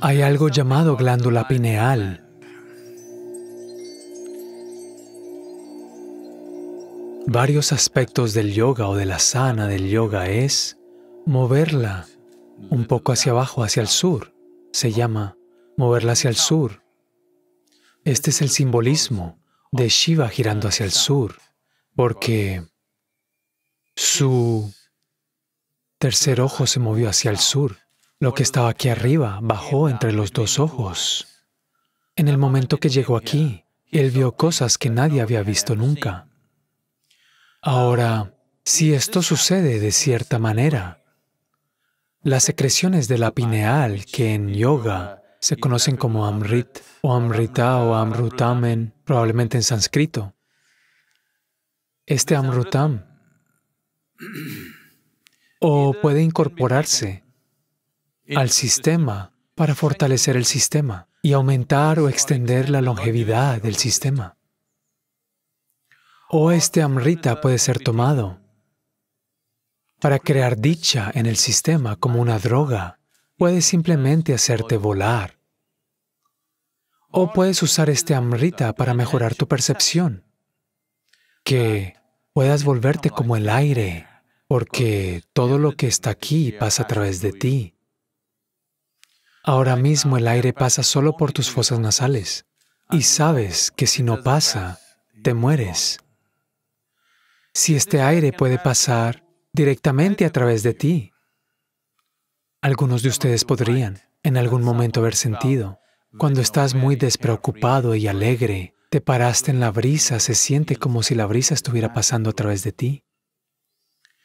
Hay algo llamado glándula pineal. Varios aspectos del yoga o de la sana del yoga es moverla un poco hacia abajo, hacia el sur. Se llama moverla hacia el sur. Este es el simbolismo de Shiva girando hacia el sur, porque su tercer ojo se movió hacia el sur. Lo que estaba aquí arriba bajó entre los dos ojos. En el momento que llegó aquí, él vio cosas que nadie había visto nunca. Ahora, si esto sucede de cierta manera, las secreciones de la pineal, que en yoga se conocen como Amrit, o Amrita, o amrutam, probablemente en sánscrito, este Amrutam, o puede incorporarse al sistema para fortalecer el sistema y aumentar o extender la longevidad del sistema. O este amrita puede ser tomado para crear dicha en el sistema como una droga. Puede simplemente hacerte volar. O puedes usar este amrita para mejorar tu percepción, que puedas volverte como el aire, porque todo lo que está aquí pasa a través de ti. Ahora mismo el aire pasa solo por tus fosas nasales y sabes que si no pasa, te mueres. Si este aire puede pasar directamente a través de ti, algunos de ustedes podrían en algún momento haber sentido, cuando estás muy despreocupado y alegre, te paraste en la brisa, se siente como si la brisa estuviera pasando a través de ti.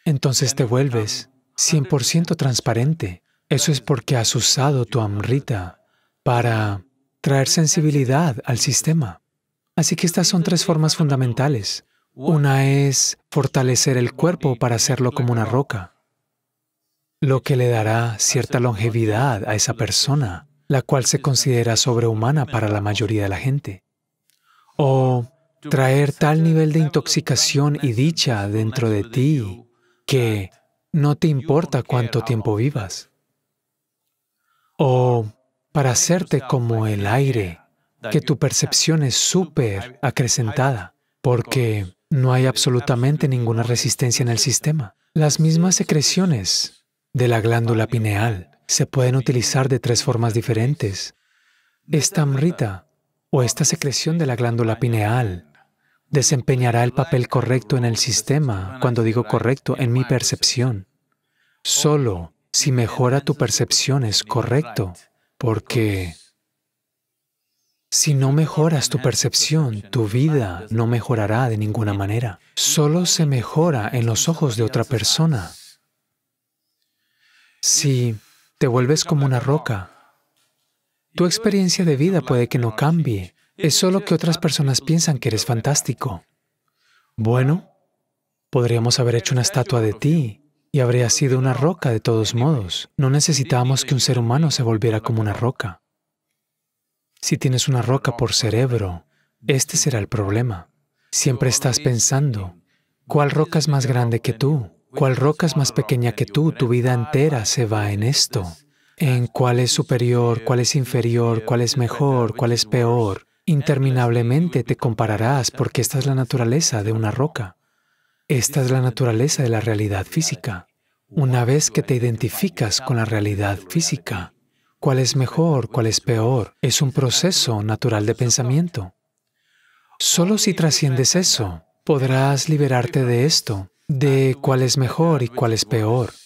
Entonces te vuelves 100% transparente eso es porque has usado tu amrita para traer sensibilidad al sistema. Así que estas son tres formas fundamentales. Una es fortalecer el cuerpo para hacerlo como una roca, lo que le dará cierta longevidad a esa persona, la cual se considera sobrehumana para la mayoría de la gente. O traer tal nivel de intoxicación y dicha dentro de ti que no te importa cuánto tiempo vivas o para hacerte como el aire, que tu percepción es súper acrecentada, porque no hay absolutamente ninguna resistencia en el sistema. Las mismas secreciones de la glándula pineal se pueden utilizar de tres formas diferentes. Esta amrita o esta secreción de la glándula pineal desempeñará el papel correcto en el sistema, cuando digo correcto, en mi percepción. Solo si mejora tu percepción es correcto, porque si no mejoras tu percepción, tu vida no mejorará de ninguna manera. Solo se mejora en los ojos de otra persona. Si te vuelves como una roca, tu experiencia de vida puede que no cambie. Es solo que otras personas piensan que eres fantástico. Bueno, podríamos haber hecho una estatua de ti y habría sido una roca de todos modos. No necesitábamos que un ser humano se volviera como una roca. Si tienes una roca por cerebro, este será el problema. Siempre estás pensando, ¿cuál roca es más grande que tú? ¿Cuál roca es más pequeña que tú? Tu vida entera se va en esto, en cuál es superior, cuál es inferior, cuál es mejor, cuál es peor. Interminablemente te compararás porque esta es la naturaleza de una roca. Esta es la naturaleza de la realidad física. Una vez que te identificas con la realidad física, cuál es mejor, cuál es peor, es un proceso natural de pensamiento. Solo si trasciendes eso, podrás liberarte de esto, de cuál es mejor y cuál es peor.